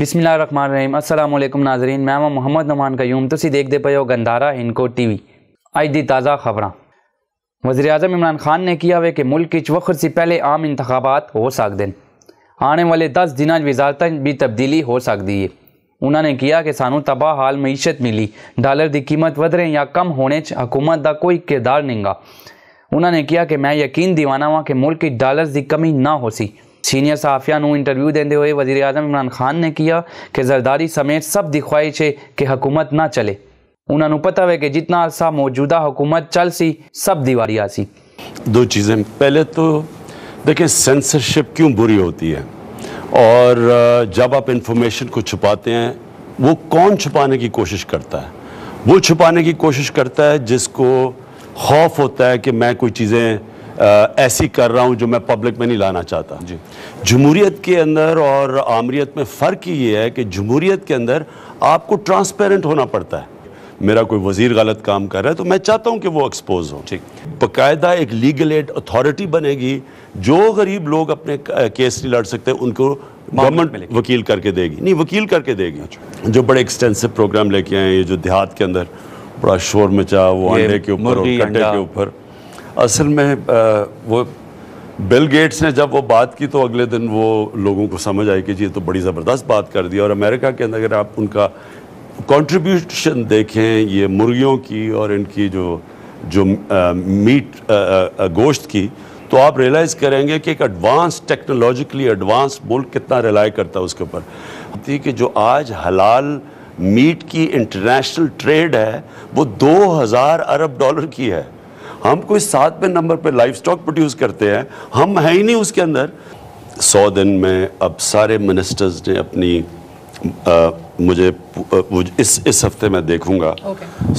بسم اللہ الرحمن الرحیم السلام علیکم ناظرین میں امام محمد نمان کا یوم دیکھ دیکھتے پئے ہو گندارہ ان کو ٹی وی اج دی تازہ خبریں وزیر اعظم عمران خان نے کیا ہوئے کہ ملک وخر سے پہلے عام انتخابات ہو سکتے ہیں آنے والے دس دنوں وزارتیں بھی تبدیلی ہو سکتی ہے انہوں نے کیا کہ سانو تباہ حال معیشت ملی ڈالر دی قیمت ود رہے یا کم ہونے چھ حکومت دا کوئی کردار نہیں گا انہوں نے کیا کہ میں یقین دیوانا ہوا کہ ملک ڈالرز دی کمی نہ ہو سی سینئر صحافیہ نو انٹرویو دیندے ہوئے وزیر اعظم عمران خان نے کیا کہ زرداری سمیت سب دکھوائی خواہش ہے کہ حکومت نہ چلے انہوں نے پتہ ہوئے کہ جتنا عرصہ موجودہ حکومت چل سی سب دیواری آسی دو چیزیں پہلے تو دیکھیں سینسرشپ کیوں بری ہوتی ہے اور جب آپ انفارمیشن کو چھپاتے ہیں وہ کون چھپانے کی کوشش کرتا ہے وہ چھپانے کی کوشش کرتا ہے جس کو خوف ہوتا ہے کہ میں کوئی چیزیں ایسی کر رہا ہوں جو میں پبلک میں نہیں لانا چاہتا جی جمہوریت کے اندر اور عامریت میں فرق ہی یہ ہے کہ جمہوریت کے اندر آپ کو ٹرانسپیرنٹ ہونا پڑتا ہے میرا کوئی وزیر غلط کام کر رہا ہے تو میں چاہتا ہوں کہ وہ ایکسپوز ہو جی باقاعدہ ایک لیگل ایڈ اتھارٹی بنے گی جو غریب لوگ اپنے کیس نہیں لڑ سکتے ان کو گورنمنٹ وکیل کر کے دے گی نہیں وکیل کر کے دے گی اچھا۔ جو بڑے ایکسٹینسو پروگرام لے کے آئے ہیں یہ جو دیہات کے اندر بڑا شور مچا وہ کے کے اوپر اوپر اصل میں وہ بل گیٹس نے جب وہ بات کی تو اگلے دن وہ لوگوں کو سمجھ آئی کہ جی تو بڑی زبردست بات کر دی اور امریکہ کے اندر اگر آپ ان کا کنٹریبیوشن دیکھیں یہ مرغیوں کی اور ان کی جو جو میٹ گوشت کی تو آپ ریلائز کریں گے کہ ایک ایڈوانس ٹیکنالوجیکلی ایڈوانس ملک کتنا ریلائی کرتا ہے اس کے اوپر کہ جو آج حلال میٹ کی انٹرنیشنل ٹریڈ ہے وہ دو ہزار ارب ڈالر کی ہے ہم کوئی ساتویں نمبر پہ لائف سٹاک پروڈیوس کرتے ہیں ہم ہیں ہی نہیں اس کے اندر سو دن میں اب سارے منسٹرز نے اپنی مجھے اس ہفتے میں دیکھوں گا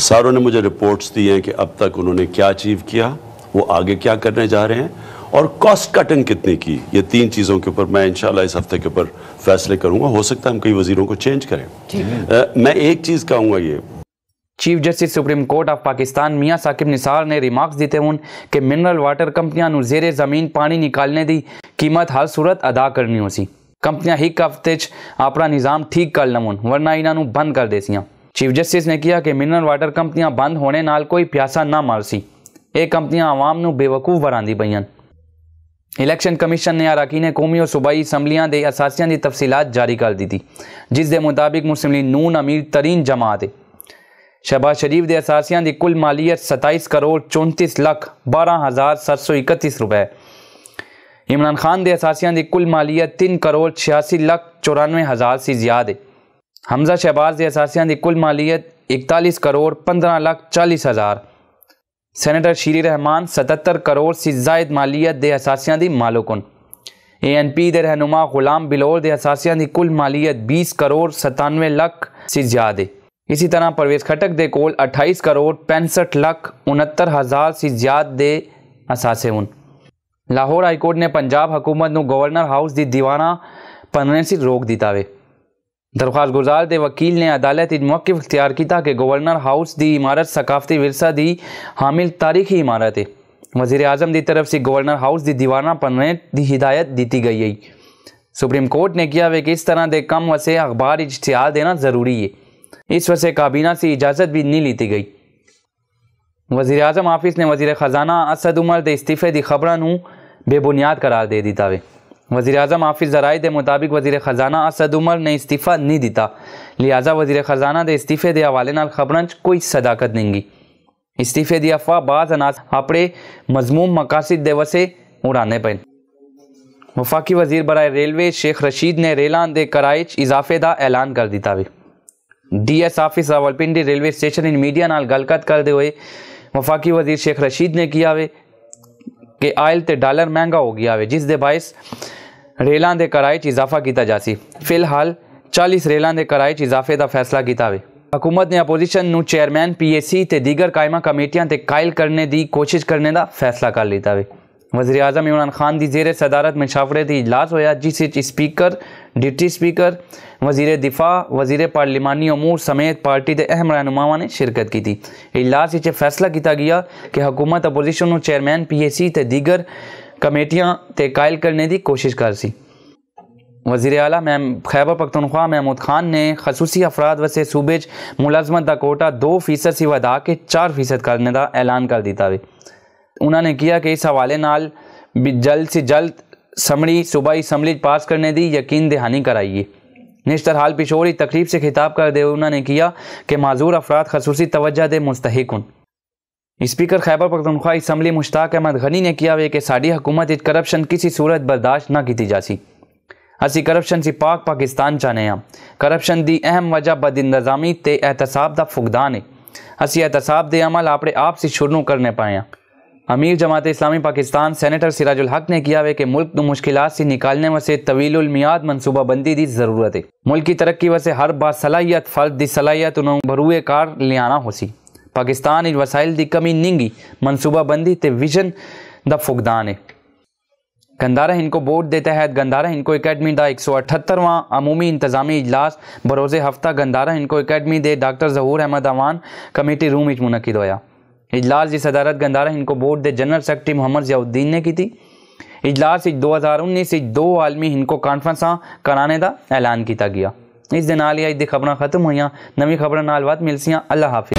ساروں نے مجھے رپورٹس دی ہیں کہ اب تک انہوں نے کیا اچیو کیا وہ آگے کیا کرنے جا رہے ہیں اور کاسٹ کٹنگ کتنی کی یہ تین چیزوں کے اوپر میں انشاءاللہ اس ہفتے کے اوپر فیصلے کروں گا ہو سکتا ہے ہم کئی وزیروں کو چینج کریں جی۔ میں ایک چیز کہوں گا یہ chief justice supreme court of Pakistan Mian Saqib نثار نے ریمارکس دیتے ہو کہ منرل واٹر کمپنیاں نو زیر زمین پانی نکالنے دی قیمت ہر صورت ادا کرنی ہو سی کمپنیاں ہی ہفتے اپنا نظام ٹھیک کر لورنہ انہوں بند کر دی چیف جسٹس نے کیا کہ منرل واٹر کمپنیاں بند ہونے نال کوئی پیاسا نہ مار سی یہ کمپنیاں عوام نو بے بےوقوف برا دی الیکشن کمیشن نے اراکین قومی اور صوبائی اسمبلیاں دے اثاثیوں دی تفصیلات جاری کر دی تھی جس دے مطابق مسلم لیگ نون امیر ترین جماعت ہے شہباز شریف دے اساسیاں دی کل مالیت ستائیس کروڑ چونتیس لکھ بارہ ہزار سر سو اکتیس روپے عمران خان دے اساسیاں دی کل مالیت تین کروڑ چھیاسی لکھ چورانوے ہزار سے زیادہ حمزہ شہباز دے اساسیاں دی کل مالیت اکتالیس کروڑ پندرہ لکھ چالیس ہزار سینیٹر شیری رحمان ستتر کروڑ سے زائد مالیت دے اثاثیاں دی مالکن اے این پی دے رہنما غلام بلور دے اساسیاں دی کل مالیت بیس کروڑ ستانوے لکھ سے زیادہ اسی طرح پرویز خٹک دے کول اٹھائیس کروڑ پینسٹھ لکھ انتر ہزار سی زیاد دے اثاثے ہون لاہور ہائی کورٹ نے پنجاب حکومت نو گورنر ہاؤس دی دیوانہ بننے روک روک وے درخواست گزار دے وکیل نے عدالت موقف اختیار کیتا کہ گورنر ہاؤس دی عمارت ثقافتی ورثہ دی حامل تاریخی عمارت ہے وزیر اعظم دی طرف سے گورنر ہاؤس دی دیوانہ پننے دی ہدایت دیتی گئی ہے سپریم کورٹ نے کیا وے کہ اس طرح دے کم وسے اخبار اشتہار دینا ضروری ہے اس سے کابینہ سے اجازت بھی نہیں لیتی گئی وزیر اعظم نے وزیر خزانہ اسد عمر دے استعفے کی خبروں بے بنیاد قرار دے دیتا وے وزیر اعظم ذرائع دے مطابق وزیر خزانہ اسد عمر نے استعفیٰ نہیں دیتا لہٰذا وزیر خزانہ دے استعفے دے حوالے نال خبران سے کوئی صداقت نہیں گی استعفے دی افواہ بعض اناس اپنے مضموم مقاصد دے وسے اڑانے پے وفاقی وزیر برائے ریلوے شیخ رشید نے ریلان دے کرائچ اضافے دا اعلان کر دیتا وے DS office Rawalpindi railway station ਇਨ ਮੀਡੀਆ ਨਾਲ ਗੱਲਬਾਤ ਕਰਦੇ ਹੋਏ ਵਫਾਕੀ ਵਜ਼ੀਰ ਸ਼ੇਖ ਰਸ਼ੀਦ ਨੇ ਕਿਹਾ ਵੇ ਕਿ ਆਇਲ ਤੇ ਡਾਲਰ ਮਹਿੰਗਾ ਹੋ ਗਿਆ ਵੇ ਜਿਸ ਦੇ ਬਾਇਸ ਰੇਲਾਂ ਦੇ ਕਿਰਾਏ 'ਚ ਇਜ਼ਾਫਾ ਕੀਤਾ ਜਾ ਸੀ ਫਿਲਹਾਲ 40 ਰੇਲਾਂ ਦੇ ਕਿਰਾਏ 'ਚ ਇਜ਼ਾਫੇ ਦਾ ਫੈਸਲਾ ਕੀਤਾ ਵੇ ਹਕੂਮਤ ਨੇ ਆਪੋਜੀਸ਼ਨ ਨੂੰ ਚੇਅਰਮੈਨ ਪੀਏਸੀ ਤੇ ਦੀਗਰ ਕਾਇਮਾ ਕਮੇਟੀਆਂ ਤੇ ਕਾਇਲ ਕਰਨੇ ਦੀ ਕੋਸ਼ਿਸ਼ ਕਰਨੇ ਦਾ ਫੈਸਲਾ ਕਰ ਲਿਆ ਵੇ وزیر اعظم عمران خان دی زیر صدارت مشاوڑے دی اجلاس ہویا جس سپیکر ڈپٹی سپیکر وزیر دفاع وزیر پارلیمانی امور سمیت پارٹی دے اہم رہنماواں نے شرکت کی اجلاس اچھے فیصلہ کیتا گیا کہ حکومت اپوزیشن چیئرمین پی اے سی تے دیگر کمیٹیاں تے قائل کرنے دی کوشش کر سی وزیر اعلیٰ میم خیبر پختونخوا محمود خان نے خصوصی افراد وسے صوبے ملازمت دا کوٹا دو فیصد سی ودا کے چار فیصد کرنے دا اعلان کر دیتا ہوئے انہوں نے کیا کہ اس حوالے نال جلد سے جلد سمڑی صوبائی اسمبلی پاس کرنے دی یقین دہانی کرائیے نشتر حال پشوری تقریب سے خطاب کر دے انہوں نے کیا کہ معذور افراد خصوصی توجہ دے مستحق ہوں اسپیکر خیبر پختونخوا اسمبلی مشتاق احمد غنی نے کیا ہوئے کہ ساری حکومت اس کرپشن کسی صورت برداشت نہ کیتی جاسی اسی کرپشن سی پاک پاکستان چاہنے ہاں کرپشن دی اہم وجہ بد انتظامی احتساب دا فقدان ہے اسی احتساب دے عمل اپنے آپ سے شروع کرنے پائے ہاں امیر جماعت اسلامی پاکستان سینیٹر سراج الحق نے کیا ہے کہ ملک کو مشکلات سے نکالنے واسطے طویل المیاد منصوبہ بندی دی ضرورت ہے ملک کی ترقی واسطے ہر با صلاحیت فرد دی صلاحیت انہوں بھروئے کار لیانا ہو سی پاکستان اس وسائل دی کمی ننگی منصوبہ بندی ویژن دا فقدان ہے گندارہ گندھارا کو بورڈ ہے تحت گندارا کو اکیڈمی دا ایک سو عمومی انتظامی اجلاس بروز ہفتہ گندارہ گندارا کو اکیڈمی دے ڈاکٹر ظہور احمد عوان کمیٹی روم اچ منعقد ہوا اجلاس صدارت ان کو بورڈ دے general secretary Muhammad Ziauddin نے کی تھی اجلاس سے دو ہزار انیس دو عالمی ان کو کانفرنس ہاں، کرانے دا اعلان کیتا گیا اس دن خبرہ ختم نمی خبرہ نالوات ملسیاں اللہ حافظ